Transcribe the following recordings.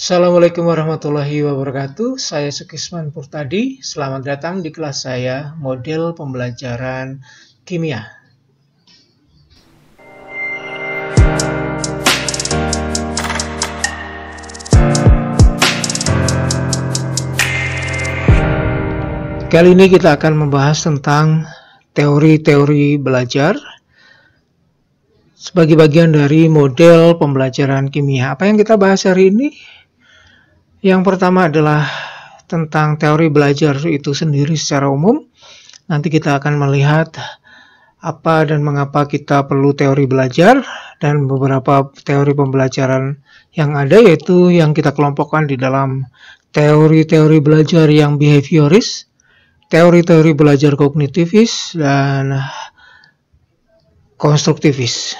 Assalamualaikum warahmatullahi wabarakatuh. Saya Sukisman Purtadi. Selamat datang di kelas saya model pembelajaran kimia. Kali ini kita akan membahas tentang teori-teori belajar sebagai bagian dari model pembelajaran kimia. Apa yang kita bahas hari ini? Yang pertama adalah tentang teori belajar itu sendiri secara umum. Nanti kita akan melihat apa dan mengapa kita perlu teori belajar dan beberapa teori pembelajaran yang ada yaitu yang kita kelompokkan di dalam teori-teori belajar yang behavioris, teori-teori belajar kognitivis dan konstruktivis.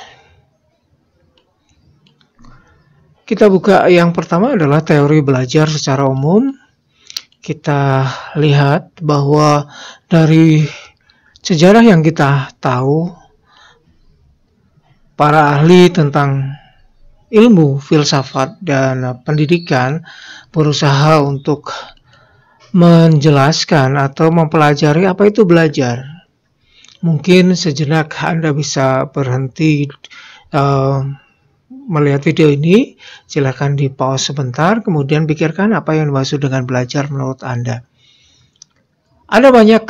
Kita buka yang pertama adalah teori belajar secara umum. Kita lihat bahwa dari sejarah yang kita tahu, para ahli tentang ilmu filsafat dan pendidikan berusaha untuk menjelaskan atau mempelajari apa itu belajar. Mungkin sejenak Anda bisa berhenti uh, melihat video ini, silahkan di pause sebentar, kemudian pikirkan apa yang dimaksud dengan belajar menurut Anda. Ada banyak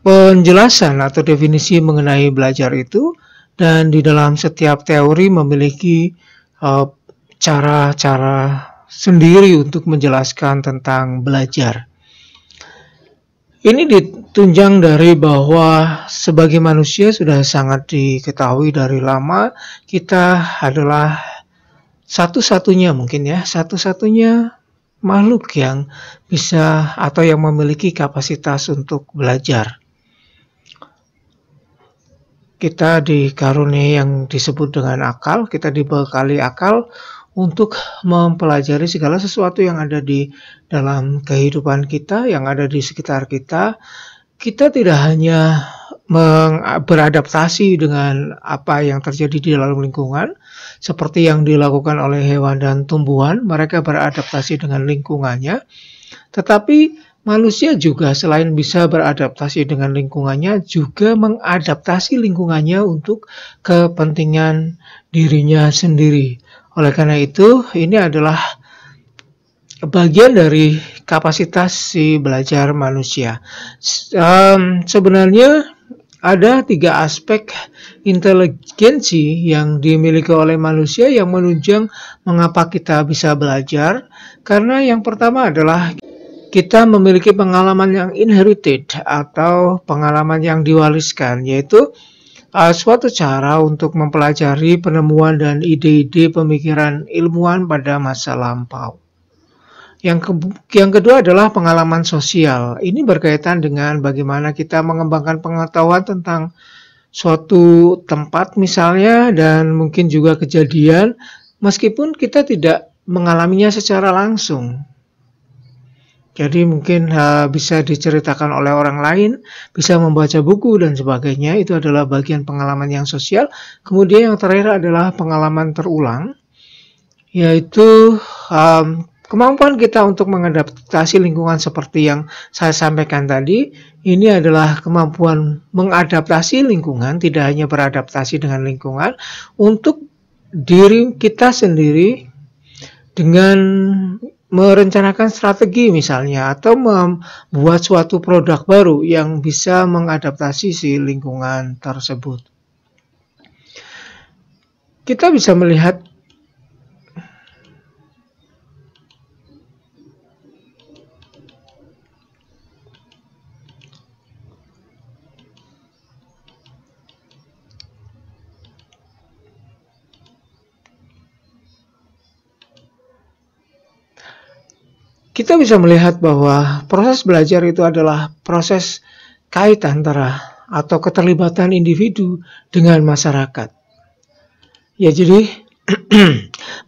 penjelasan atau definisi mengenai belajar itu, dan di dalam setiap teori memiliki eh, cara-cara uh, cara -cara sendiri untuk menjelaskan tentang belajar. Ini ditunjang dari bahwa sebagai manusia sudah sangat diketahui dari lama kita adalah satu-satunya mungkin ya, satu-satunya makhluk yang bisa atau yang memiliki kapasitas untuk belajar. Kita dikaruniai yang disebut dengan akal, kita dibekali akal untuk mempelajari segala sesuatu yang ada di dalam kehidupan kita yang ada di sekitar kita, kita tidak hanya beradaptasi dengan apa yang terjadi di dalam lingkungan, seperti yang dilakukan oleh hewan dan tumbuhan, mereka beradaptasi dengan lingkungannya, tetapi manusia juga selain bisa beradaptasi dengan lingkungannya, juga mengadaptasi lingkungannya untuk kepentingan dirinya sendiri. Oleh karena itu, ini adalah bagian dari kapasitas si belajar manusia. Um, sebenarnya ada tiga aspek inteligensi yang dimiliki oleh manusia yang menunjang mengapa kita bisa belajar. Karena yang pertama adalah kita memiliki pengalaman yang inherited atau pengalaman yang diwariskan, yaitu uh, suatu cara untuk mempelajari penemuan dan ide-ide pemikiran ilmuwan pada masa lampau. Yang, ke, yang kedua adalah pengalaman sosial. Ini berkaitan dengan bagaimana kita mengembangkan pengetahuan tentang suatu tempat misalnya dan mungkin juga kejadian meskipun kita tidak mengalaminya secara langsung. Jadi mungkin ha, bisa diceritakan oleh orang lain, bisa membaca buku dan sebagainya. Itu adalah bagian pengalaman yang sosial. Kemudian yang terakhir adalah pengalaman terulang, yaitu um, Kemampuan kita untuk mengadaptasi lingkungan seperti yang saya sampaikan tadi, ini adalah kemampuan mengadaptasi lingkungan, tidak hanya beradaptasi dengan lingkungan, untuk diri kita sendiri dengan merencanakan strategi misalnya atau membuat suatu produk baru yang bisa mengadaptasi si lingkungan tersebut. Kita bisa melihat kita bisa melihat bahwa proses belajar itu adalah proses kait antara atau keterlibatan individu dengan masyarakat. Ya jadi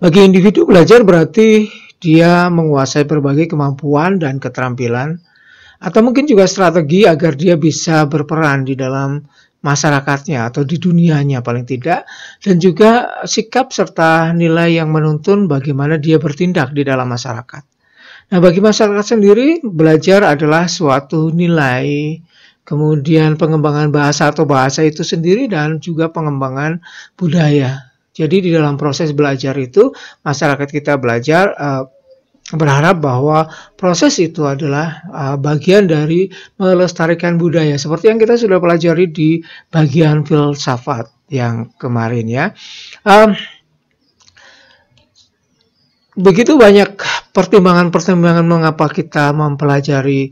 bagi individu belajar berarti dia menguasai berbagai kemampuan dan keterampilan atau mungkin juga strategi agar dia bisa berperan di dalam masyarakatnya atau di dunianya paling tidak dan juga sikap serta nilai yang menuntun bagaimana dia bertindak di dalam masyarakat. Nah, bagi masyarakat sendiri, belajar adalah suatu nilai, kemudian pengembangan bahasa atau bahasa itu sendiri, dan juga pengembangan budaya. Jadi, di dalam proses belajar itu, masyarakat kita belajar. Uh, berharap bahwa proses itu adalah uh, bagian dari melestarikan budaya seperti yang kita sudah pelajari di bagian filsafat yang kemarin ya. Um, begitu banyak pertimbangan-pertimbangan mengapa kita mempelajari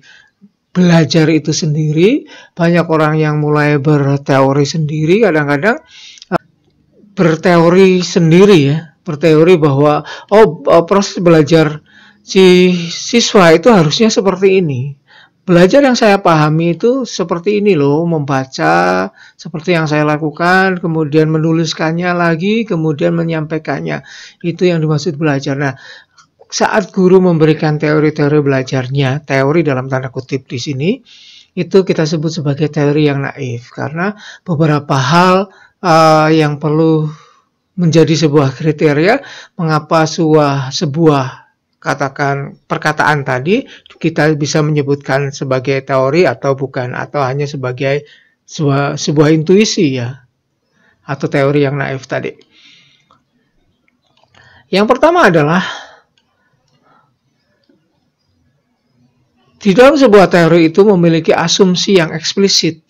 belajar itu sendiri. Banyak orang yang mulai berteori sendiri, kadang-kadang eh, berteori sendiri ya, berteori bahwa oh eh, proses belajar si siswa itu harusnya seperti ini. Belajar yang saya pahami itu seperti ini loh, membaca seperti yang saya lakukan, kemudian menuliskannya lagi, kemudian menyampaikannya. Itu yang dimaksud belajar. Nah, saat guru memberikan teori-teori belajarnya, teori dalam tanda kutip di sini, itu kita sebut sebagai teori yang naif karena beberapa hal uh, yang perlu menjadi sebuah kriteria mengapa sebuah sebuah katakan perkataan tadi kita bisa menyebutkan sebagai teori atau bukan atau hanya sebagai sebuah, sebuah intuisi ya atau teori yang naif tadi. Yang pertama adalah di dalam sebuah teori itu memiliki asumsi yang eksplisit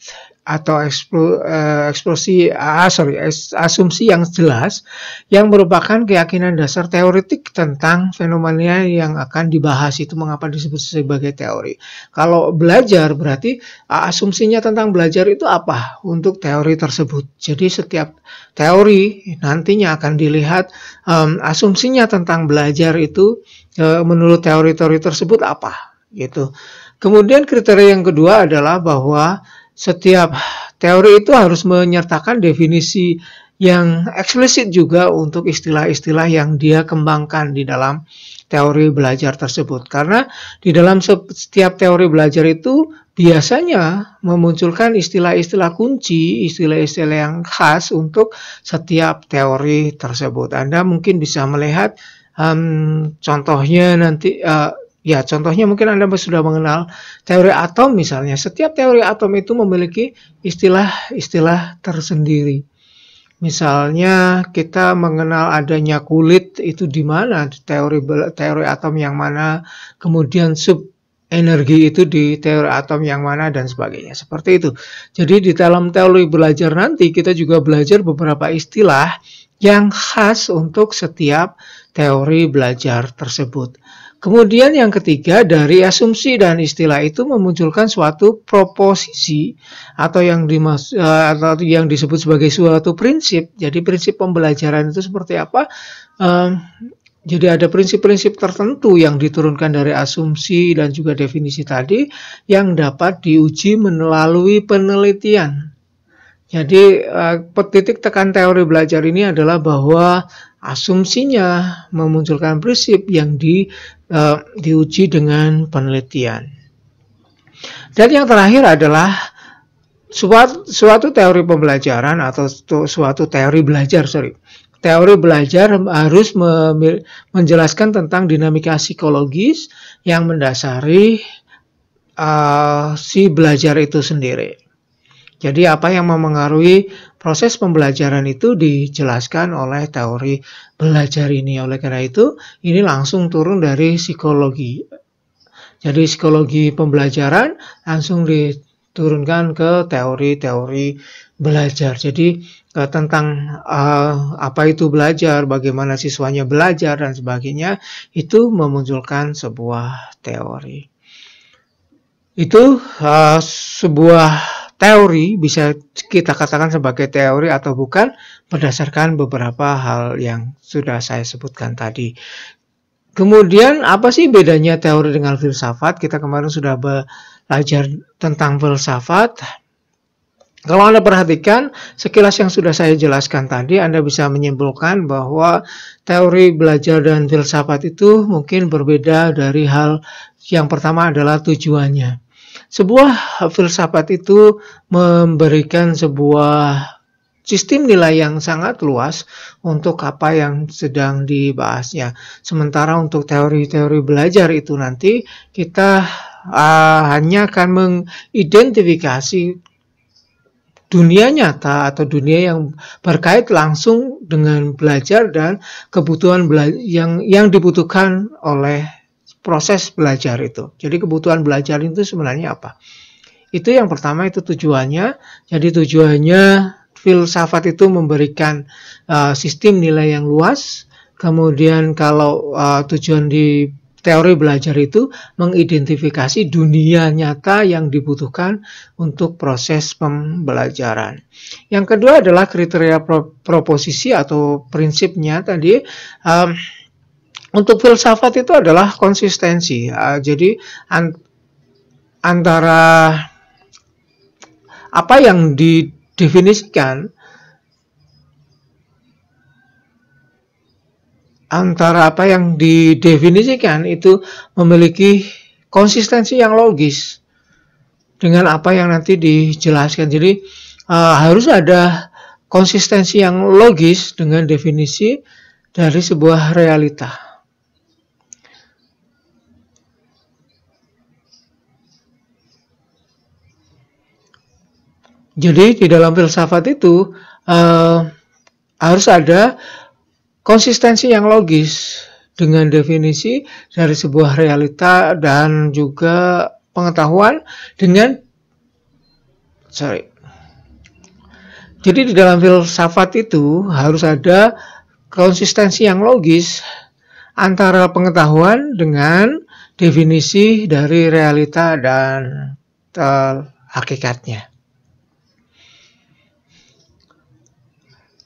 atau eksplo, uh, eksplosi uh, sorry asumsi yang jelas yang merupakan keyakinan dasar teoretik tentang fenomena yang akan dibahas itu mengapa disebut sebagai teori. Kalau belajar berarti ah, asumsinya tentang belajar itu apa untuk teori tersebut. Jadi setiap teori nantinya akan dilihat um, asumsinya tentang belajar itu uh, menurut teori-teori tersebut apa gitu. Kemudian kriteria yang kedua adalah bahwa setiap teori itu harus menyertakan definisi yang eksplisit juga untuk istilah-istilah yang dia kembangkan di dalam teori belajar tersebut. Karena di dalam setiap teori belajar itu biasanya memunculkan istilah-istilah kunci, istilah-istilah yang khas untuk setiap teori tersebut. Anda mungkin bisa melihat um, contohnya nanti uh, Ya, contohnya mungkin Anda sudah mengenal teori atom misalnya. Setiap teori atom itu memiliki istilah-istilah tersendiri. Misalnya kita mengenal adanya kulit itu di mana, teori teori atom yang mana, kemudian sub energi itu di teori atom yang mana dan sebagainya. Seperti itu. Jadi di dalam teori belajar nanti kita juga belajar beberapa istilah yang khas untuk setiap teori belajar tersebut. Kemudian yang ketiga dari asumsi dan istilah itu memunculkan suatu proposisi atau yang dimas eh, atau yang disebut sebagai suatu prinsip. Jadi prinsip pembelajaran itu seperti apa? Um, jadi ada prinsip-prinsip tertentu yang diturunkan dari asumsi dan juga definisi tadi yang dapat diuji melalui penelitian. Jadi eh, titik tekan teori belajar ini adalah bahwa asumsinya memunculkan prinsip yang di, uh, diuji dengan penelitian. Dan yang terakhir adalah suatu, suatu teori pembelajaran atau suatu teori belajar, sorry. Teori belajar harus menjelaskan tentang dinamika psikologis yang mendasari uh, si belajar itu sendiri. Jadi apa yang memengaruhi proses pembelajaran itu dijelaskan oleh teori belajar ini. Oleh karena itu, ini langsung turun dari psikologi. Jadi psikologi pembelajaran langsung diturunkan ke teori-teori belajar. Jadi eh, tentang uh, apa itu belajar, bagaimana siswanya belajar dan sebagainya itu memunculkan sebuah teori. Itu uh, sebuah teori bisa kita katakan sebagai teori atau bukan berdasarkan beberapa hal yang sudah saya sebutkan tadi. Kemudian apa sih bedanya teori dengan filsafat? Kita kemarin sudah belajar tentang filsafat. Kalau Anda perhatikan sekilas yang sudah saya jelaskan tadi, Anda bisa menyimpulkan bahwa teori belajar dan filsafat itu mungkin berbeda dari hal yang pertama adalah tujuannya sebuah filsafat itu memberikan sebuah sistem nilai yang sangat luas untuk apa yang sedang dibahasnya. Sementara untuk teori-teori belajar itu nanti kita uh, hanya akan mengidentifikasi dunia nyata atau dunia yang berkait langsung dengan belajar dan kebutuhan bela yang yang dibutuhkan oleh proses belajar itu. Jadi kebutuhan belajar itu sebenarnya apa? Itu yang pertama itu tujuannya. Jadi tujuannya filsafat itu memberikan uh, sistem nilai yang luas. Kemudian kalau uh, tujuan di teori belajar itu mengidentifikasi dunia nyata yang dibutuhkan untuk proses pembelajaran. Yang kedua adalah kriteria pro proposisi atau prinsipnya tadi. Um, untuk filsafat itu adalah konsistensi. Uh, jadi an antara apa yang didefinisikan antara apa yang didefinisikan itu memiliki konsistensi yang logis dengan apa yang nanti dijelaskan. Jadi uh, harus ada konsistensi yang logis dengan definisi dari sebuah realita. Jadi di dalam filsafat itu uh, harus ada konsistensi yang logis dengan definisi dari sebuah realita dan juga pengetahuan dengan sorry. Jadi di dalam filsafat itu harus ada konsistensi yang logis antara pengetahuan dengan definisi dari realita dan uh, hakikatnya.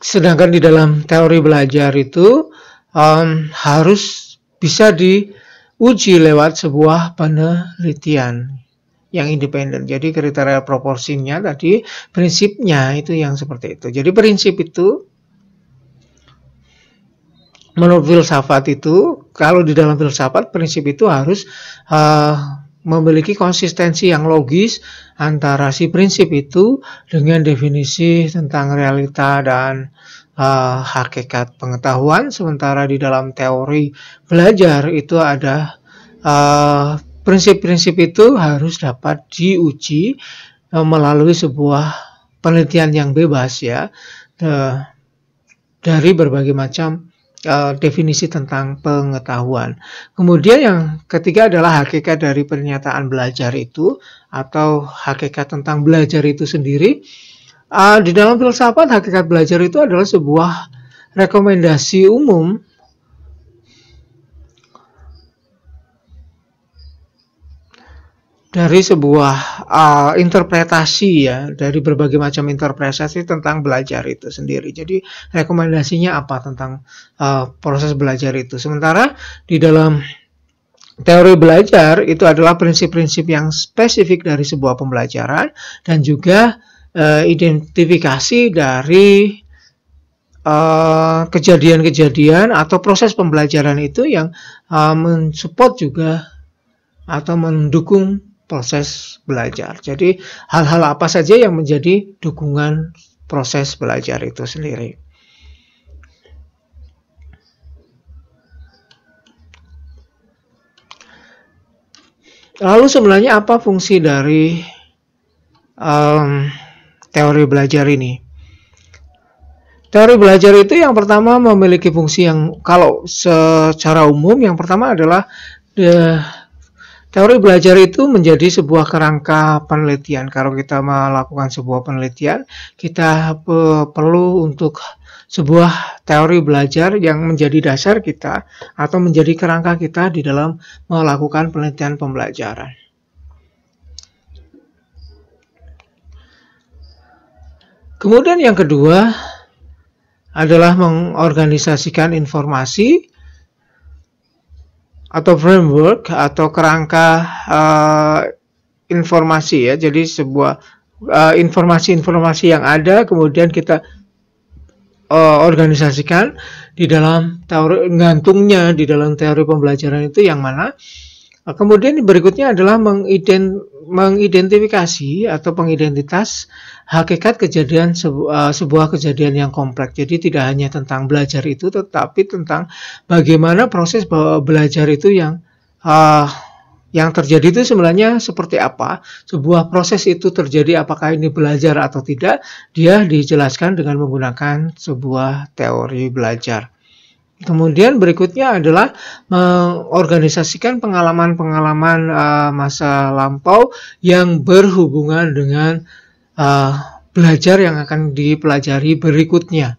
Sedangkan di dalam teori belajar itu um, harus bisa diuji lewat sebuah penelitian yang independen. Jadi kriteria proporsinya tadi prinsipnya itu yang seperti itu. Jadi prinsip itu menurut filsafat itu kalau di dalam filsafat prinsip itu harus uh, memiliki konsistensi yang logis antara si prinsip itu dengan definisi tentang realita dan uh, hakikat pengetahuan sementara di dalam teori belajar itu ada eh, prinsip-prinsip uh, itu harus dapat diuji uh, melalui sebuah penelitian yang bebas ya uh, dari berbagai macam Eh, definisi tentang pengetahuan. Kemudian yang ketiga adalah hakikat dari pernyataan belajar itu atau hakikat tentang belajar itu sendiri. Uh, di dalam filsafat hakikat belajar itu adalah sebuah rekomendasi umum dari sebuah uh, interpretasi ya dari berbagai macam interpretasi tentang belajar itu sendiri. Jadi rekomendasinya apa tentang uh, proses belajar itu? Sementara di dalam teori belajar itu adalah prinsip-prinsip yang spesifik dari sebuah pembelajaran dan juga uh, identifikasi dari uh, kejadian-kejadian uh, atau proses pembelajaran itu yang uh, mensupport juga atau mendukung proses belajar. Jadi hal-hal apa saja yang menjadi dukungan proses belajar itu sendiri. Lalu sebenarnya apa fungsi dari um, teori belajar ini? Teori belajar itu yang pertama memiliki fungsi yang kalau secara umum yang pertama adalah eh, Teori belajar itu menjadi sebuah kerangka penelitian. Kalau kita melakukan sebuah penelitian, kita perlu untuk sebuah teori belajar yang menjadi dasar kita atau menjadi kerangka kita di dalam melakukan penelitian pembelajaran. Kemudian yang kedua adalah mengorganisasikan informasi atau framework atau kerangka uh, informasi ya. Jadi sebuah eh, informasi-informasi uh, yang ada kemudian kita uh, organisasikan di dalam teori ngantungnya di dalam teori pembelajaran itu yang mana. Uh, kemudian berikutnya adalah mengident mengidentifikasi atau pengidentitas hakikat kejadian sebu eh, sebuah kejadian yang kompleks. Jadi tidak hanya tentang belajar itu, tetapi tentang bagaimana proses belajar itu yang uh, yang terjadi itu sebenarnya seperti apa, sebuah proses itu terjadi apakah ini belajar atau tidak, dia dijelaskan dengan menggunakan sebuah teori belajar. Kemudian berikutnya adalah mengorganisasikan pengalaman-pengalaman uh, masa lampau yang berhubungan dengan uh, belajar yang akan dipelajari berikutnya.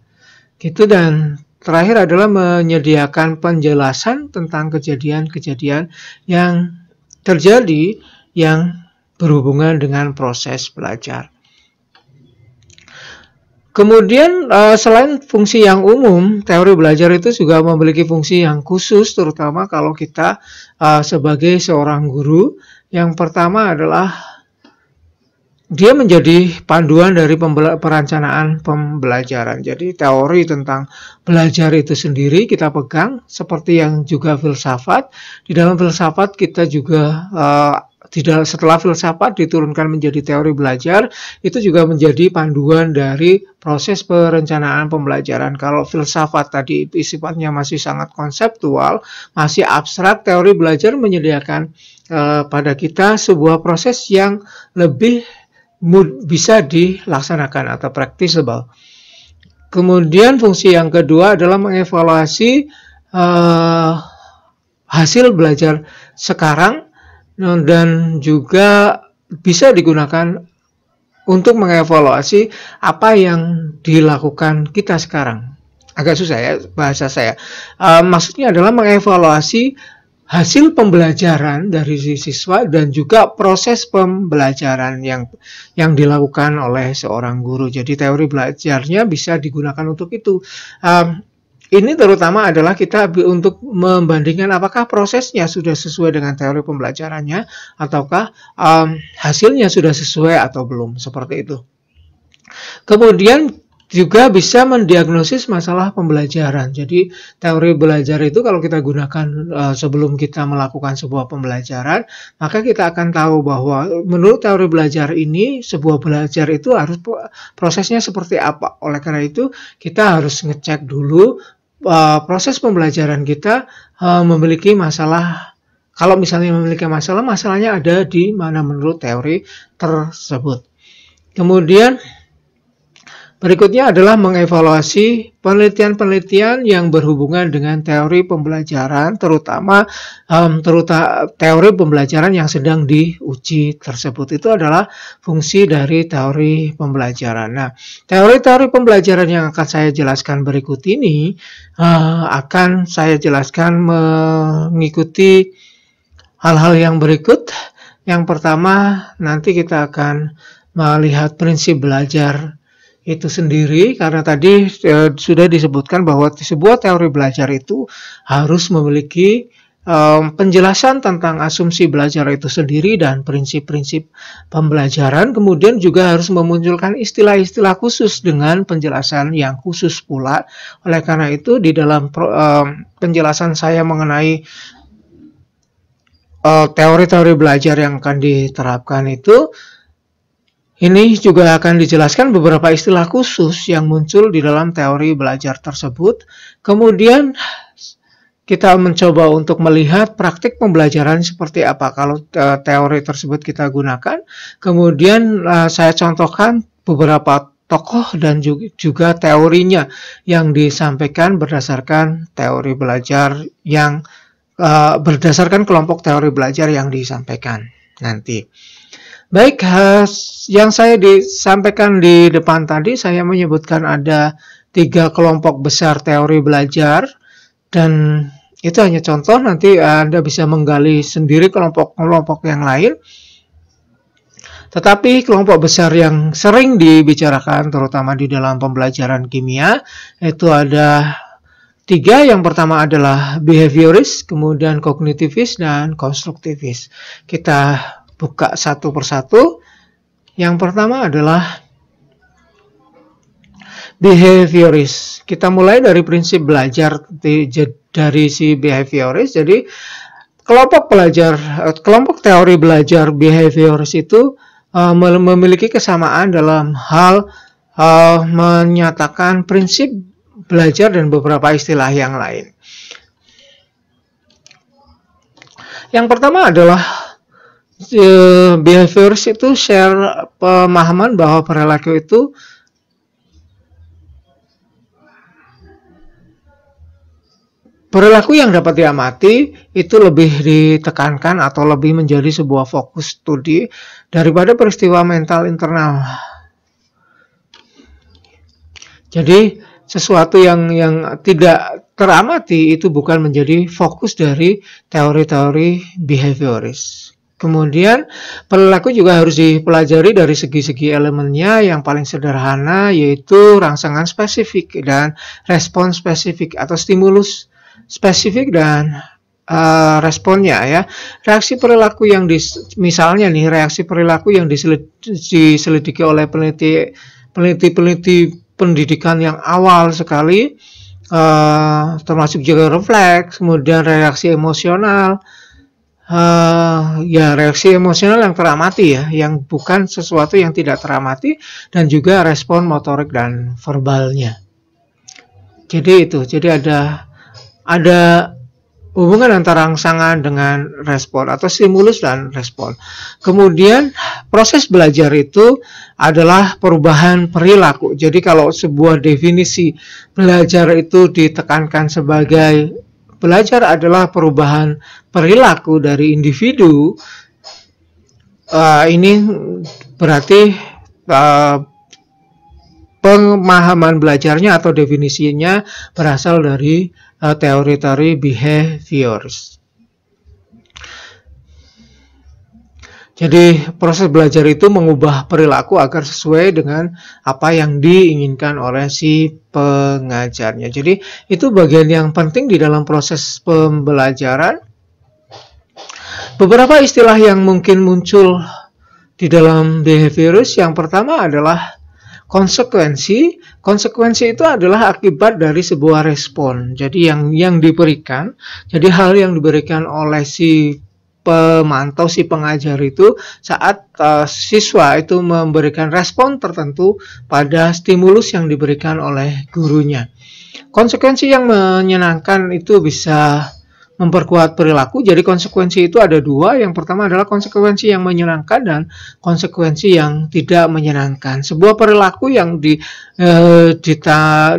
Gitu dan terakhir adalah menyediakan penjelasan tentang kejadian-kejadian yang terjadi yang berhubungan dengan proses belajar. Kemudian eh, selain fungsi yang umum, teori belajar itu juga memiliki fungsi yang khusus, terutama kalau kita eh, sebagai seorang guru. Yang pertama adalah dia menjadi panduan dari perancanaan pembelajaran. Jadi teori tentang belajar itu sendiri kita pegang, seperti yang juga filsafat. Di dalam filsafat kita juga eh, tidak setelah filsafat diturunkan menjadi teori belajar itu juga menjadi panduan dari proses perencanaan pembelajaran. Kalau filsafat tadi sifatnya masih sangat konseptual, masih abstrak, teori belajar menyediakan eh, pada kita sebuah proses yang lebih bisa dilaksanakan atau practicable. Kemudian fungsi yang kedua adalah mengevaluasi eh, hasil belajar sekarang dan juga bisa digunakan untuk mengevaluasi apa yang dilakukan kita sekarang. Agak susah ya bahasa saya. E, maksudnya adalah mengevaluasi hasil pembelajaran dari siswa dan juga proses pembelajaran yang yang dilakukan oleh seorang guru. Jadi teori belajarnya bisa digunakan untuk itu. E, ini terutama adalah kita untuk membandingkan apakah prosesnya sudah sesuai dengan teori pembelajarannya ataukah um, hasilnya sudah sesuai atau belum seperti itu. Kemudian juga bisa mendiagnosis masalah pembelajaran. Jadi teori belajar itu kalau kita gunakan uh, sebelum kita melakukan sebuah pembelajaran, maka kita akan tahu bahwa menurut teori belajar ini sebuah belajar itu harus prosesnya seperti apa. Oleh karena itu kita harus ngecek dulu Eh, proses pembelajaran kita uh, memiliki masalah. Kalau misalnya memiliki masalah, masalahnya ada di mana menurut teori tersebut. Kemudian Berikutnya adalah mengevaluasi penelitian-penelitian yang berhubungan dengan teori pembelajaran, terutama um, teruta, teori pembelajaran yang sedang diuji tersebut. Itu adalah fungsi dari teori pembelajaran. Nah, teori-teori pembelajaran yang akan saya jelaskan berikut ini uh, akan saya jelaskan mengikuti hal-hal yang berikut. Yang pertama, nanti kita akan melihat prinsip belajar itu sendiri karena tadi e, sudah disebutkan bahwa sebuah teori belajar itu harus memiliki e, penjelasan tentang asumsi belajar itu sendiri dan prinsip-prinsip pembelajaran kemudian juga harus memunculkan istilah-istilah khusus dengan penjelasan yang khusus pula oleh karena itu di dalam pro, e, penjelasan saya mengenai teori-teori belajar yang akan diterapkan itu ini juga akan dijelaskan beberapa istilah khusus yang muncul di dalam teori belajar tersebut. Kemudian kita mencoba untuk melihat praktik pembelajaran seperti apa kalau e, teori tersebut kita gunakan. Kemudian e, saya contohkan beberapa tokoh dan juga teorinya yang disampaikan berdasarkan teori belajar yang e, berdasarkan kelompok teori belajar yang disampaikan nanti. Baik, yang saya disampaikan di depan tadi, saya menyebutkan ada tiga kelompok besar teori belajar, dan itu hanya contoh, nanti Anda bisa menggali sendiri kelompok-kelompok yang lain. Tetapi kelompok besar yang sering dibicarakan, terutama di dalam pembelajaran kimia, itu ada Tiga, yang pertama adalah behavioris, kemudian kognitivis dan konstruktivis. Kita buka satu persatu. Yang pertama adalah behavioris. Kita mulai dari prinsip belajar di, dari si behavioris. Jadi kelompok belajar eh, kelompok teori belajar behavioris itu uh, memiliki kesamaan dalam hal uh, menyatakan prinsip belajar dan beberapa istilah yang lain. Yang pertama adalah Ya, behaviors itu share pemahaman bahwa perilaku itu perilaku yang dapat diamati itu lebih ditekankan atau lebih menjadi sebuah fokus studi daripada peristiwa mental internal. Jadi sesuatu yang yang tidak teramati itu bukan menjadi fokus dari teori-teori behavioris. Kemudian perilaku juga harus dipelajari dari segi-segi elemennya yang paling sederhana yaitu rangsangan spesifik dan respon spesifik atau stimulus spesifik dan uh, responnya ya. Reaksi perilaku yang dis, misalnya nih reaksi perilaku yang diselidiki oleh peneliti peneliti peneliti pendidikan yang awal sekali uh, termasuk juga refleks, kemudian reaksi emosional uh, ya reaksi emosional yang teramati ya, yang bukan sesuatu yang tidak teramati dan juga respon motorik dan verbalnya. Jadi itu, jadi ada ada hubungan antara rangsangan dengan respon atau stimulus dan respon. Kemudian proses belajar itu adalah perubahan perilaku. Jadi kalau sebuah definisi belajar itu ditekankan sebagai Belajar adalah perubahan perilaku dari individu. Uh, ini berarti uh, pemahaman belajarnya atau definisinya berasal dari uh, teori-teori behaviors. Jadi proses belajar itu mengubah perilaku agar sesuai dengan apa yang diinginkan oleh si pengajarnya. Jadi itu bagian yang penting di dalam proses pembelajaran. Beberapa istilah yang mungkin muncul di dalam behaviorus yang pertama adalah konsekuensi. Konsekuensi itu adalah akibat dari sebuah respon. Jadi yang yang diberikan, jadi hal yang diberikan oleh si pemantau si pengajar itu saat uh, siswa itu memberikan respon tertentu pada stimulus yang diberikan oleh gurunya. Konsekuensi yang menyenangkan itu bisa memperkuat perilaku. Jadi konsekuensi itu ada dua. Yang pertama adalah konsekuensi yang menyenangkan dan konsekuensi yang tidak menyenangkan. Sebuah perilaku yang di, eh, dita,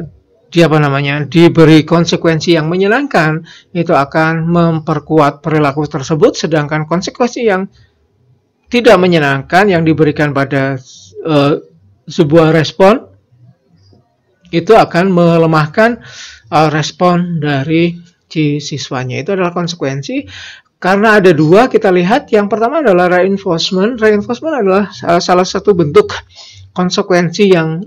di apa namanya diberi konsekuensi yang menyenangkan itu akan memperkuat perilaku tersebut sedangkan konsekuensi yang tidak menyenangkan yang diberikan pada uh, sebuah respon itu akan melemahkan uh, respon dari si siswanya itu adalah konsekuensi karena ada dua kita lihat yang pertama adalah reinforcement reinforcement adalah salah satu bentuk konsekuensi yang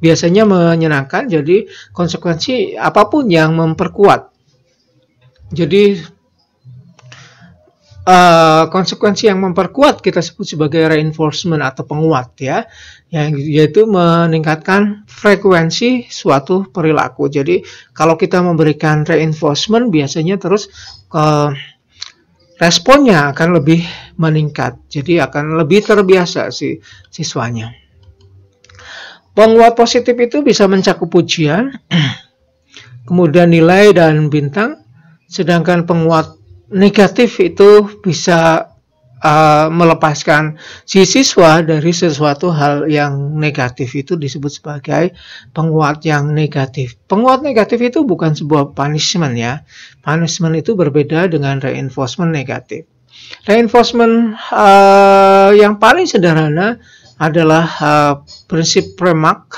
biasanya menyenangkan jadi konsekuensi apapun yang memperkuat jadi uh, konsekuensi yang memperkuat kita sebut sebagai reinforcement atau penguat ya yang yaitu meningkatkan frekuensi suatu perilaku jadi kalau kita memberikan reinforcement biasanya terus uh, responnya akan lebih meningkat jadi akan lebih terbiasa si siswanya Penguat positif itu bisa mencakup pujian, kemudian nilai dan bintang, sedangkan penguat negatif itu bisa uh, melepaskan si siswa dari sesuatu hal yang negatif itu disebut sebagai penguat yang negatif. Penguat negatif itu bukan sebuah punishment ya. Punishment itu berbeda dengan reinforcement negatif. Reinforcement uh, yang paling sederhana adalah uh, prinsip premak.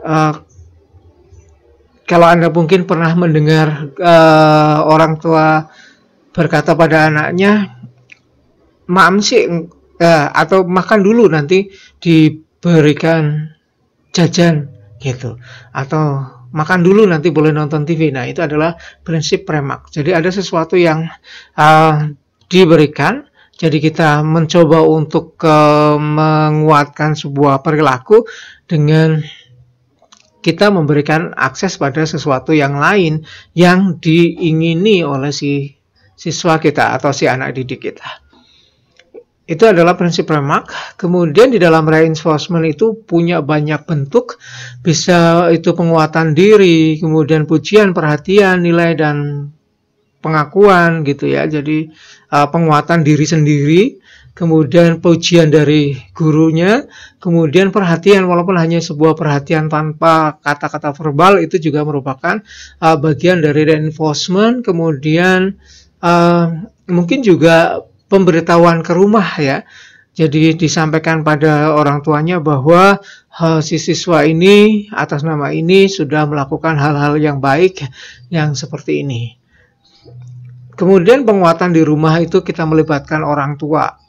Uh, kalau Anda mungkin pernah mendengar uh, orang tua berkata pada anaknya, "Maam sih uh, atau makan dulu nanti diberikan jajan gitu." Atau makan dulu nanti boleh nonton TV. Nah, itu adalah prinsip premak. Jadi ada sesuatu yang uh, diberikan jadi kita mencoba untuk ke eh, menguatkan sebuah perilaku dengan kita memberikan akses pada sesuatu yang lain yang diingini oleh si siswa kita atau si anak didik kita. Itu adalah prinsip remark. Kemudian di dalam reinforcement itu punya banyak bentuk, bisa itu penguatan diri, kemudian pujian, perhatian, nilai dan pengakuan gitu ya. Jadi uh, penguatan diri sendiri, kemudian pujian dari gurunya, kemudian perhatian walaupun hanya sebuah perhatian tanpa kata-kata verbal itu juga merupakan uh, bagian dari reinforcement, kemudian uh, mungkin juga pemberitahuan ke rumah ya. Jadi disampaikan pada orang tuanya bahwa si siswa ini atas nama ini sudah melakukan hal-hal yang baik yang seperti ini. Kemudian penguatan di rumah itu kita melibatkan orang tua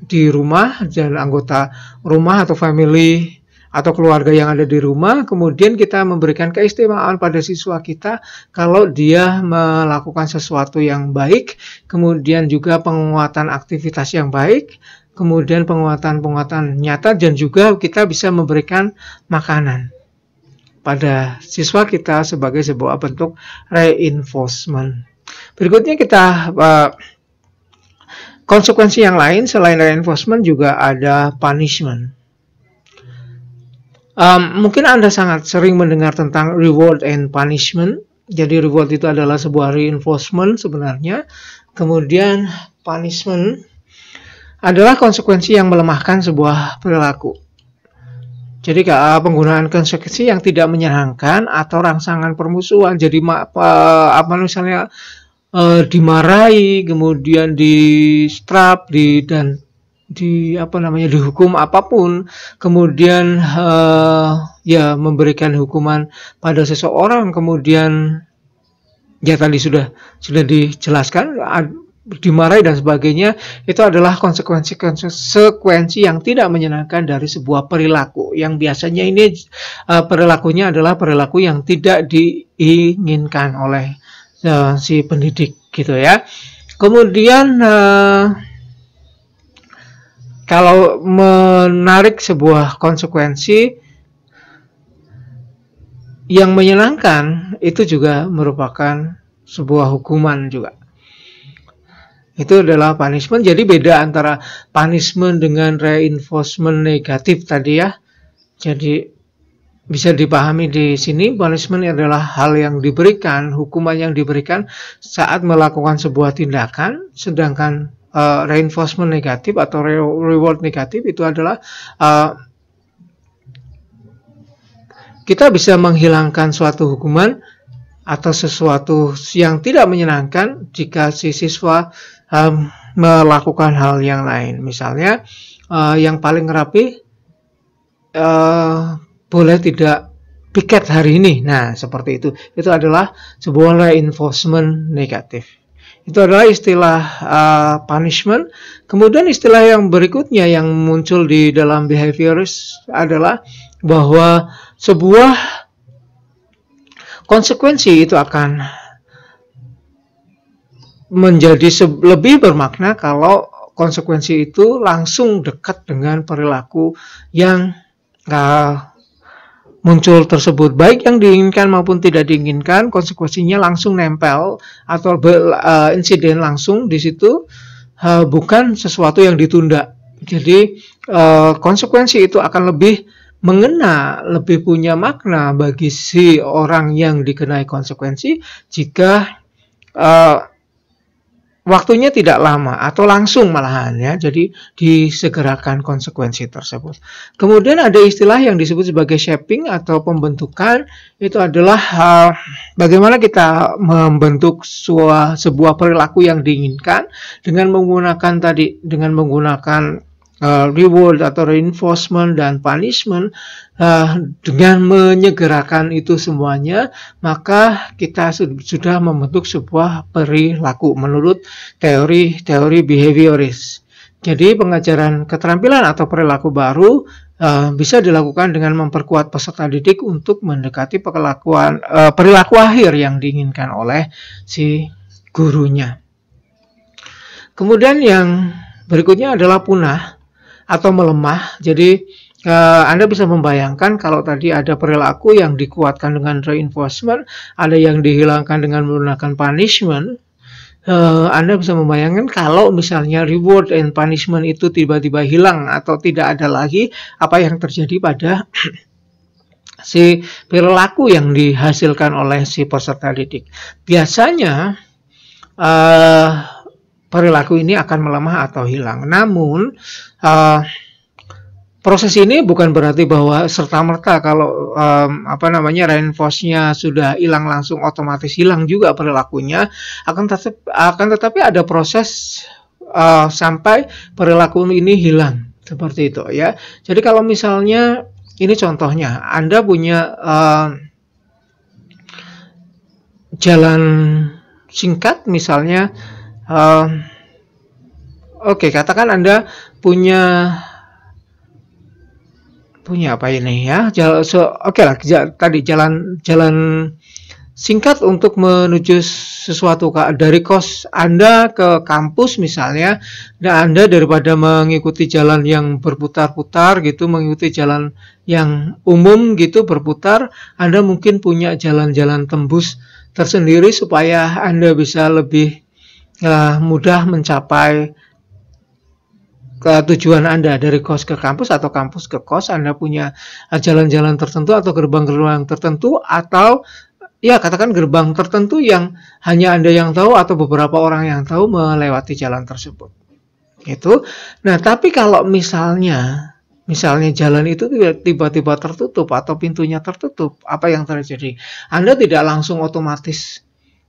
di rumah dan anggota rumah atau family atau keluarga yang ada di rumah, kemudian kita memberikan keistimewaan pada siswa kita kalau dia melakukan sesuatu yang baik, kemudian juga penguatan aktivitas yang baik, kemudian penguatan-penguatan nyata dan juga kita bisa memberikan makanan pada siswa kita sebagai sebuah bentuk reinforcement. Berikutnya kita uh, konsekuensi yang lain selain reinforcement juga ada punishment. Um, mungkin Anda sangat sering mendengar tentang reward and punishment. Jadi reward itu adalah sebuah reinforcement sebenarnya. Kemudian punishment adalah konsekuensi yang melemahkan sebuah perilaku. Jadi eh, penggunaan konsekuensi yang tidak menyenangkan atau rangsangan permusuhan. Jadi apa misalnya eh, dimarahi, kemudian di strap, di dan di apa namanya dihukum apapun, kemudian eh, ya memberikan hukuman pada seseorang, kemudian ya tadi sudah sudah dijelaskan dimarahi dan sebagainya itu adalah konsekuensi konsekuensi yang tidak menyenangkan dari sebuah perilaku yang biasanya ini uh, perilakunya adalah perilaku yang tidak diinginkan oleh uh, si pendidik gitu ya kemudian uh, kalau menarik sebuah konsekuensi yang menyenangkan itu juga merupakan sebuah hukuman juga itu adalah punishment. Jadi beda antara punishment dengan reinforcement negatif tadi ya. Jadi bisa dipahami di sini punishment adalah hal yang diberikan, hukuman yang diberikan saat melakukan sebuah tindakan, sedangkan uh, reinforcement negatif atau re reward negatif itu adalah uh, kita bisa menghilangkan suatu hukuman atau sesuatu yang tidak menyenangkan jika si siswa um, melakukan hal yang lain. Misalnya uh, yang paling rapi uh, boleh tidak piket hari ini. Nah seperti itu. Itu adalah sebuah reinforcement negatif. Itu adalah istilah uh, punishment. Kemudian istilah yang berikutnya yang muncul di dalam behaviorist adalah bahwa sebuah konsekuensi itu akan menjadi lebih bermakna kalau konsekuensi itu langsung dekat dengan perilaku yang uh, muncul tersebut baik yang diinginkan maupun tidak diinginkan konsekuensinya langsung nempel atau uh, insiden langsung di situ uh, bukan sesuatu yang ditunda jadi uh, konsekuensi itu akan lebih mengena lebih punya makna bagi si orang yang dikenai konsekuensi jika uh, waktunya tidak lama atau langsung malahan ya. Jadi disegerakan konsekuensi tersebut. Kemudian ada istilah yang disebut sebagai shaping atau pembentukan itu adalah uh, bagaimana kita membentuk sebuah, sebuah perilaku yang diinginkan dengan menggunakan tadi dengan menggunakan Uh, reward atau reinforcement dan punishment uh, dengan menyegerakan itu semuanya maka kita sudah membentuk sebuah perilaku menurut teori-teori behavioris. Jadi pengajaran keterampilan atau perilaku baru Uh, bisa dilakukan dengan memperkuat peserta didik untuk mendekati perlakuan uh, perilaku akhir yang diinginkan oleh si gurunya. Kemudian yang berikutnya adalah punah atau melemah. Jadi uh, Anda bisa membayangkan kalau tadi ada perilaku yang dikuatkan dengan reinforcement, ada yang dihilangkan dengan menggunakan punishment. Uh, Anda bisa membayangkan kalau misalnya reward and punishment itu tiba-tiba hilang atau tidak ada lagi, apa yang terjadi pada si perilaku yang dihasilkan oleh si peserta didik. Biasanya uh, perilaku ini akan melemah atau hilang. Namun uh, proses ini bukan berarti bahwa serta merta kalau um, apa namanya reinforce-nya sudah hilang langsung otomatis hilang juga perilakunya akan tetap akan tetapi ada proses uh, sampai perilaku ini hilang seperti itu ya jadi kalau misalnya ini contohnya anda punya uh, jalan singkat misalnya uh, oke okay, katakan anda punya punya apa ini ya jalan so, oke okay lah tadi jalan jalan singkat untuk menuju sesuatu dari kos anda ke kampus misalnya dan nah, anda daripada mengikuti jalan yang berputar-putar gitu mengikuti jalan yang umum gitu berputar anda mungkin punya jalan-jalan tembus tersendiri supaya anda bisa lebih uh, mudah mencapai ke tujuan Anda dari kos ke kampus atau kampus ke kos Anda punya jalan-jalan tertentu atau gerbang-gerbang tertentu atau ya katakan gerbang tertentu yang hanya Anda yang tahu atau beberapa orang yang tahu melewati jalan tersebut. Itu. Nah, tapi kalau misalnya misalnya jalan itu tiba-tiba tertutup atau pintunya tertutup, apa yang terjadi? Anda tidak langsung otomatis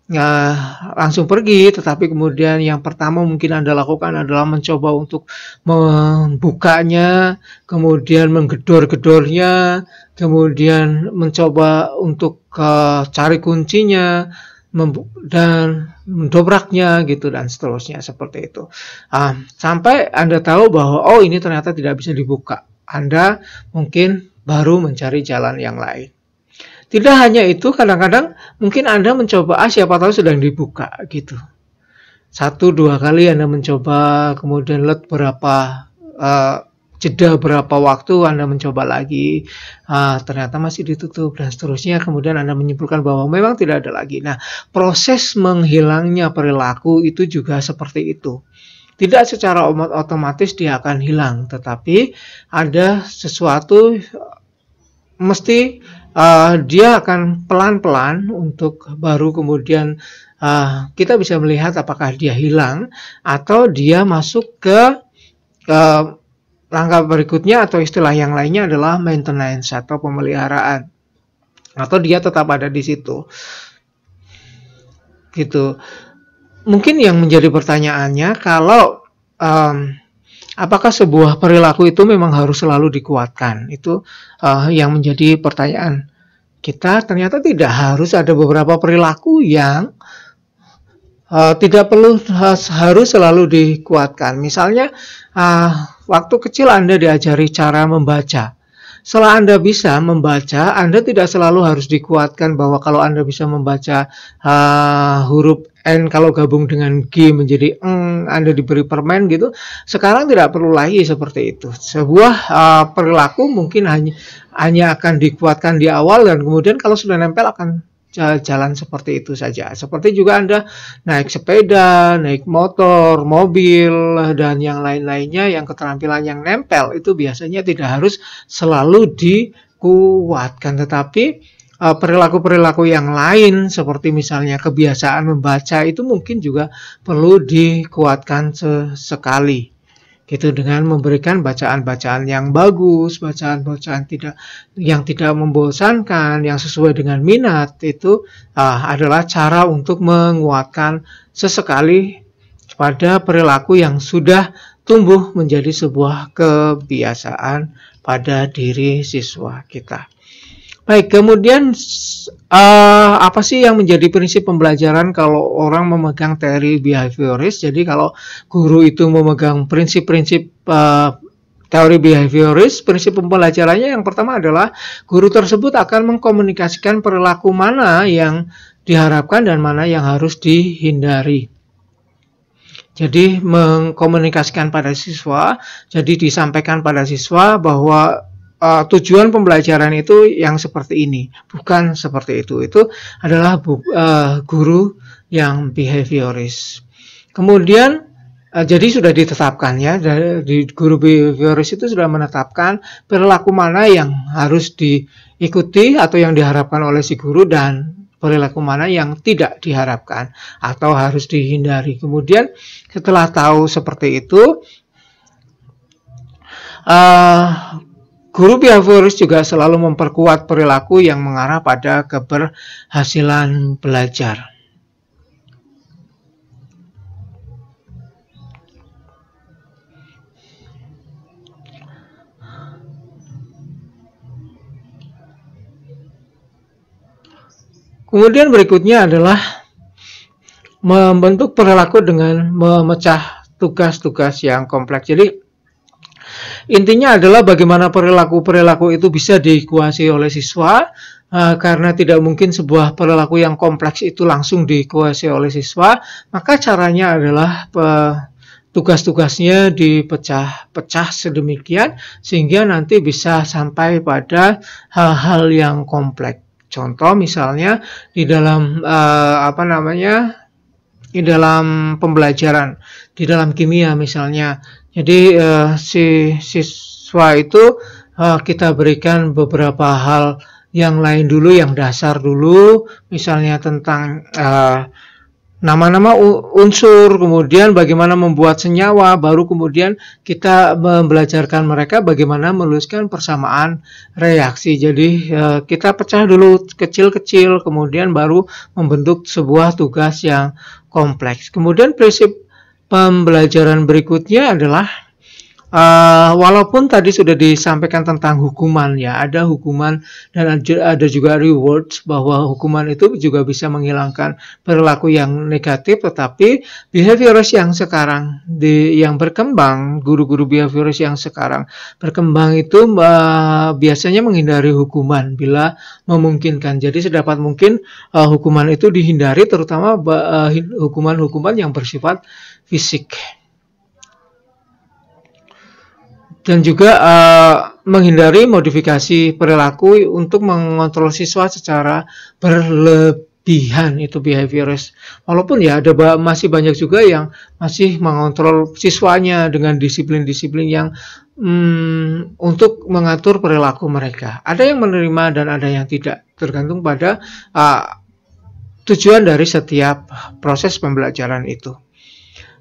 ya, langsung pergi, tetapi kemudian yang pertama mungkin Anda lakukan adalah mencoba untuk membukanya, kemudian menggedor-gedornya, kemudian mencoba untuk uh, cari kuncinya dan mendobraknya gitu dan seterusnya seperti itu. Uh, sampai Anda tahu bahwa oh ini ternyata tidak bisa dibuka. Anda mungkin baru mencari jalan yang lain. Tidak hanya itu, kadang-kadang mungkin Anda mencoba, ah siapa tahu sedang dibuka gitu. Satu dua kali Anda mencoba, kemudian let berapa uh, jeda berapa waktu Anda mencoba lagi, ah, ternyata masih ditutup dan seterusnya. Kemudian Anda menyimpulkan bahwa memang tidak ada lagi. Nah, proses menghilangnya perilaku itu juga seperti itu. Tidak secara otomatis dia akan hilang, tetapi ada sesuatu eh, mesti uh, dia akan pelan-pelan untuk baru kemudian uh, kita bisa melihat apakah dia hilang atau dia masuk ke uh, langkah berikutnya atau istilah yang lainnya adalah maintenance atau pemeliharaan atau dia tetap ada di situ gitu mungkin yang menjadi pertanyaannya kalau um, apakah sebuah perilaku itu memang harus selalu dikuatkan? Itu uh, yang menjadi pertanyaan kita. Ternyata tidak harus ada beberapa perilaku yang uh, tidak perlu harus selalu dikuatkan. Misalnya, uh, waktu kecil Anda diajari cara membaca. Setelah Anda bisa membaca, Anda tidak selalu harus dikuatkan bahwa kalau Anda bisa membaca uh, huruf n kalau gabung dengan G menjadi eng, hmm, Anda diberi permen gitu. Sekarang tidak perlu lagi seperti itu. Sebuah uh, perilaku mungkin hanya hanya akan dikuatkan di awal dan kemudian kalau sudah nempel akan jalan seperti itu saja. Seperti juga Anda naik sepeda, naik motor, mobil, dan yang lain-lainnya yang keterampilan yang nempel itu biasanya tidak harus selalu dikuatkan. Tetapi Eh, perilaku-perilaku yang lain seperti misalnya kebiasaan membaca itu mungkin juga perlu dikuatkan sesekali gitu dengan memberikan bacaan-bacaan yang bagus, bacaan-bacaan tidak yang tidak membosankan, yang sesuai dengan minat itu uh, adalah cara untuk menguatkan sesekali pada perilaku yang sudah tumbuh menjadi sebuah kebiasaan pada diri siswa kita. Baik, kemudian uh, apa sih yang menjadi prinsip pembelajaran kalau orang memegang teori behavioris? Jadi kalau guru itu memegang prinsip-prinsip uh, teori behavioris, prinsip pembelajarannya yang pertama adalah guru tersebut akan mengkomunikasikan perilaku mana yang diharapkan dan mana yang harus dihindari. Jadi mengkomunikasikan pada siswa, jadi disampaikan pada siswa bahwa uh, tujuan pembelajaran itu yang seperti ini, bukan seperti itu. Itu adalah bu, uh, guru yang behavioris. Kemudian eh, jadi sudah ditetapkan ya dari guru behavioris itu sudah menetapkan perilaku mana yang harus diikuti atau yang diharapkan oleh si guru dan perilaku mana yang tidak diharapkan atau harus dihindari. Kemudian setelah tahu seperti itu, uh, Guru behavioris juga selalu memperkuat perilaku yang mengarah pada keberhasilan belajar. Kemudian berikutnya adalah membentuk perilaku dengan memecah tugas-tugas yang kompleks. Jadi Intinya adalah bagaimana perilaku-perilaku itu bisa dikuasai oleh siswa eh, karena tidak mungkin sebuah perilaku yang kompleks itu langsung dikuasai oleh siswa, maka caranya adalah eh, tugas-tugasnya dipecah-pecah sedemikian sehingga nanti bisa sampai pada hal-hal yang kompleks. Contoh misalnya di dalam eh, apa namanya? di dalam pembelajaran, di dalam kimia misalnya jadi uh, si siswa itu uh, kita berikan beberapa hal yang lain dulu, yang dasar dulu, misalnya tentang nama eh, nama-nama unsur, kemudian bagaimana membuat senyawa, baru kemudian kita membelajarkan mereka bagaimana meluluskan persamaan reaksi. Jadi kita pecah dulu kecil-kecil, kemudian baru membentuk sebuah tugas yang kompleks. Kemudian prinsip Pembelajaran berikutnya adalah uh, walaupun tadi sudah disampaikan tentang hukuman ya, ada hukuman dan ada juga rewards bahwa hukuman itu juga bisa menghilangkan perilaku yang negatif, tetapi behaviorist yang sekarang di yang berkembang, guru-guru behaviorist yang sekarang berkembang itu uh, biasanya menghindari hukuman bila memungkinkan. Jadi sedapat mungkin uh, hukuman itu dihindari terutama hukuman-hukuman uh, yang bersifat fisik dan juga uh, menghindari modifikasi perilaku untuk mengontrol siswa secara berlebihan itu behaviorist. Walaupun ya ada masih banyak juga yang masih mengontrol siswanya dengan disiplin-disiplin yang um, untuk mengatur perilaku mereka. Ada yang menerima dan ada yang tidak, tergantung pada uh, tujuan dari setiap proses pembelajaran itu.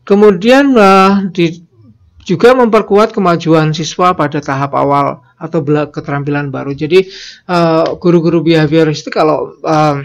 Kemudian uh, di juga memperkuat kemajuan siswa pada tahap awal atau keterampilan baru. Jadi eh, guru-guru uh, behavioristik kalau uh,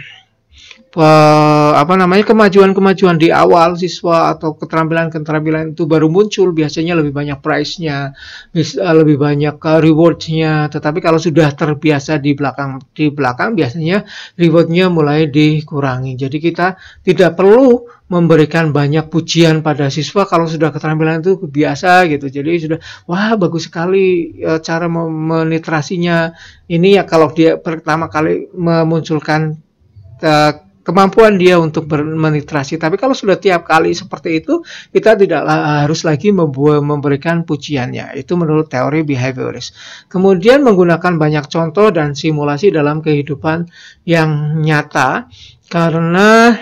uh, apa namanya kemajuan-kemajuan di awal siswa atau keterampilan-keterampilan itu baru muncul biasanya lebih banyak price-nya, eh, lebih banyak reward-nya. Tetapi kalau sudah terbiasa di belakang di belakang biasanya reward-nya mulai dikurangi. Jadi kita tidak perlu memberikan banyak pujian pada siswa kalau sudah keterampilan itu biasa gitu. Jadi sudah wah bagus sekali e, cara menitrasinya. Ini ya kalau dia pertama kali memunculkan e, kemampuan dia untuk menitrasi Tapi kalau sudah tiap kali seperti itu, kita tidak harus lagi memberikan pujiannya. Itu menurut teori behaviorist Kemudian menggunakan banyak contoh dan simulasi dalam kehidupan yang nyata karena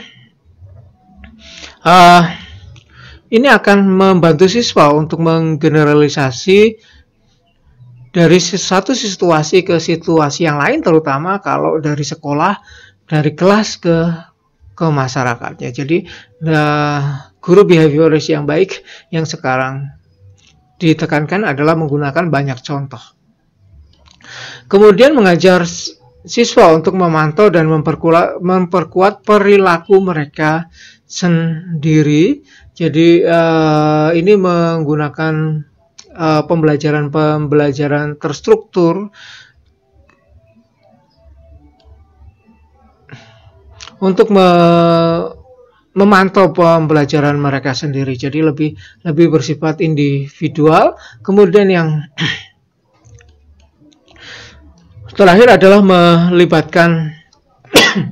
uh, ini akan membantu siswa untuk menggeneralisasi dari satu situasi ke situasi yang lain terutama kalau dari sekolah dari kelas ke ke masyarakatnya jadi uh, guru behavioris yang baik yang sekarang ditekankan adalah menggunakan banyak contoh kemudian mengajar siswa untuk memantau dan memperkuat perilaku mereka sendiri. Jadi uh, ini menggunakan eh, pembelajaran-pembelajaran uh, terstruktur untuk me memantau pembelajaran mereka sendiri. Jadi lebih lebih bersifat individual. Kemudian yang terakhir adalah melibatkan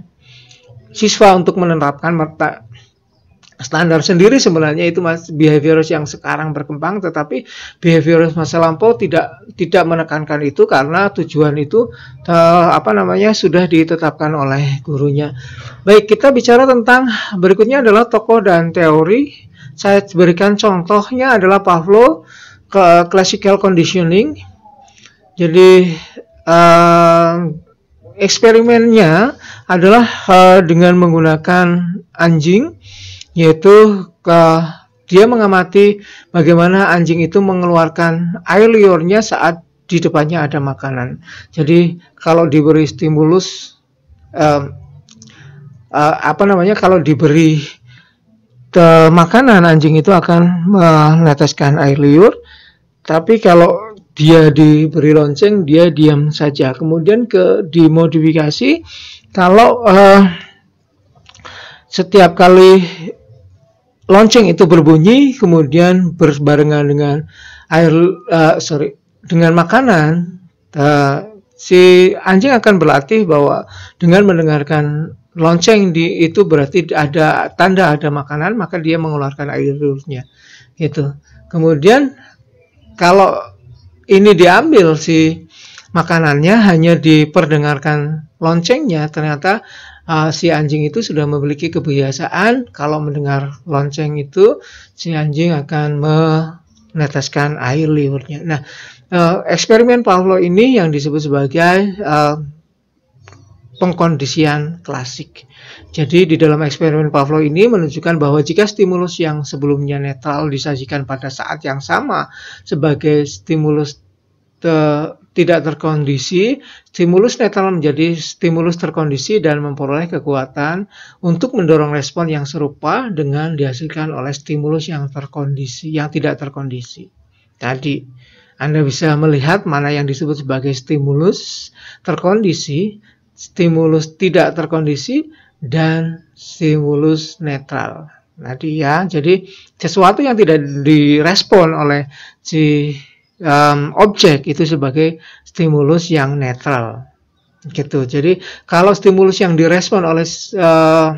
siswa untuk menerapkan standar sendiri sebenarnya itu mas yang sekarang berkembang tetapi behavior masa lampau tidak tidak menekankan itu karena tujuan itu uh, apa namanya sudah ditetapkan oleh gurunya baik kita bicara tentang berikutnya adalah tokoh dan teori saya berikan contohnya adalah Pavlov ke classical conditioning jadi uh, eksperimennya adalah uh, dengan menggunakan anjing yaitu ke dia mengamati bagaimana anjing itu mengeluarkan air liurnya saat di depannya ada makanan. Jadi kalau diberi stimulus eh, eh, apa namanya kalau diberi makanan anjing itu akan meneteskan air liur. Tapi kalau dia diberi lonceng dia diam saja. Kemudian ke dimodifikasi kalau eh, setiap kali lonceng itu berbunyi kemudian berbarengan dengan air uh, sorry dengan makanan uh, si anjing akan berlatih bahwa dengan mendengarkan lonceng di itu berarti ada tanda ada makanan maka dia mengeluarkan air liurnya gitu kemudian kalau ini diambil si makanannya hanya diperdengarkan loncengnya ternyata uh, si anjing itu sudah memiliki kebiasaan kalau mendengar lonceng itu si anjing akan meneteskan air liurnya. Nah, uh, eksperimen Pavlov ini yang disebut sebagai uh, pengkondisian klasik. Jadi di dalam eksperimen Pavlov ini menunjukkan bahwa jika stimulus yang sebelumnya netral disajikan pada saat yang sama sebagai stimulus tidak terkondisi, stimulus netral menjadi stimulus terkondisi dan memperoleh kekuatan untuk mendorong respon yang serupa dengan dihasilkan oleh stimulus yang terkondisi, yang tidak terkondisi. Tadi, Anda bisa melihat mana yang disebut sebagai stimulus terkondisi, stimulus tidak terkondisi, dan stimulus netral. Tadi ya, jadi sesuatu yang tidak direspon oleh si um, objek itu sebagai stimulus yang netral gitu jadi kalau stimulus yang direspon oleh uh,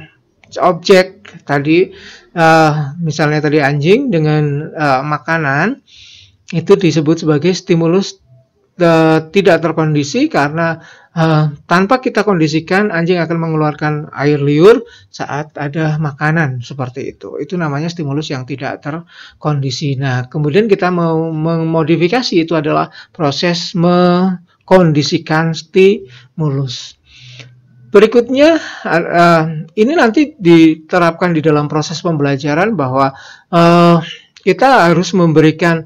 objek tadi uh, misalnya tadi anjing dengan uh, makanan itu disebut sebagai stimulus uh, tidak terkondisi karena Uh, tanpa kita kondisikan, anjing akan mengeluarkan air liur saat ada makanan seperti itu. Itu namanya stimulus yang tidak terkondisi. Nah, kemudian kita mau memodifikasi itu adalah proses mengkondisikan stimulus. Berikutnya, uh, ini nanti diterapkan di dalam proses pembelajaran bahwa uh, kita harus memberikan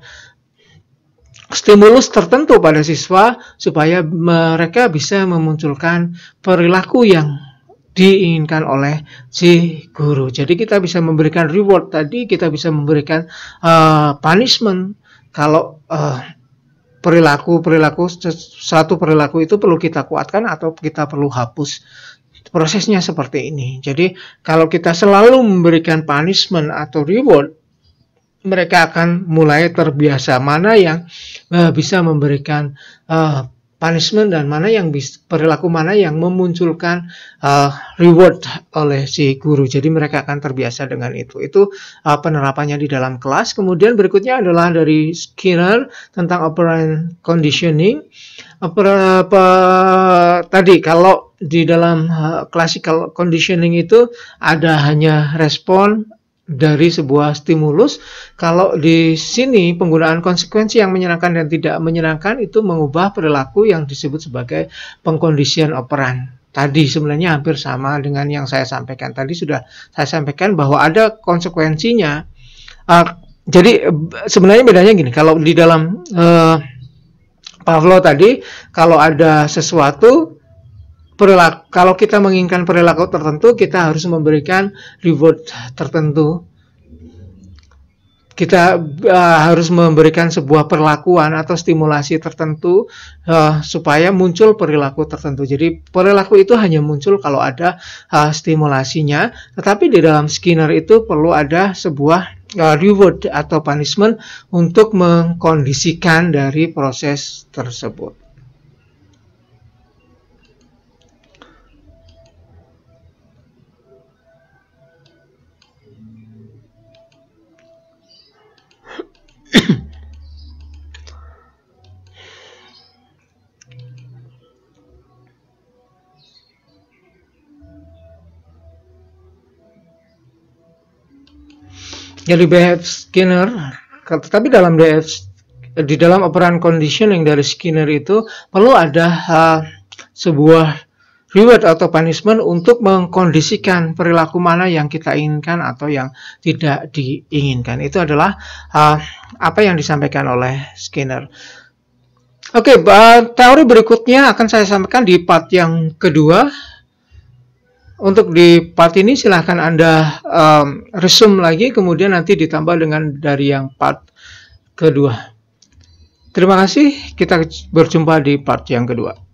stimulus tertentu pada siswa supaya mereka bisa memunculkan perilaku yang diinginkan oleh si guru. Jadi kita bisa memberikan reward tadi, kita bisa memberikan uh, punishment kalau uh, perilaku perilaku satu perilaku itu perlu kita kuatkan atau kita perlu hapus. Prosesnya seperti ini. Jadi kalau kita selalu memberikan punishment atau reward mereka akan mulai terbiasa mana yang uh, bisa memberikan uh, punishment dan mana yang bisa, perilaku mana yang memunculkan uh, reward oleh si guru. Jadi mereka akan terbiasa dengan itu. Itu uh, penerapannya di dalam kelas. Kemudian berikutnya adalah dari Skinner tentang operant conditioning. Oper, apa, tadi kalau di dalam uh, classical conditioning itu ada hanya respon, dari sebuah stimulus. Kalau di sini penggunaan konsekuensi yang menyenangkan dan tidak menyenangkan itu mengubah perilaku yang disebut sebagai pengkondisian operan. Tadi sebenarnya hampir sama dengan yang saya sampaikan. Tadi sudah saya sampaikan bahwa ada konsekuensinya. Uh, jadi sebenarnya bedanya gini, kalau di dalam uh, Pavlo tadi, kalau ada sesuatu perilaku kalau kita menginginkan perilaku tertentu kita harus memberikan reward tertentu kita uh, harus memberikan sebuah perlakuan atau stimulasi tertentu uh, supaya muncul perilaku tertentu. Jadi perilaku itu hanya muncul kalau ada uh, stimulasinya, tetapi di dalam Skinner itu perlu ada sebuah uh, reward atau punishment untuk mengkondisikan dari proses tersebut. jadi ya, B.F. Skinner tetapi dalam DF di dalam operan conditioning dari Skinner itu perlu ada uh, sebuah reward atau punishment untuk mengkondisikan perilaku mana yang kita inginkan atau yang tidak diinginkan. Itu adalah uh, apa yang disampaikan oleh Skinner. Oke, okay, eh, teori berikutnya akan saya sampaikan di part yang kedua untuk di part ini silahkan Anda um, resume lagi, kemudian nanti ditambah dengan dari yang part kedua. Terima kasih, kita berjumpa di part yang kedua.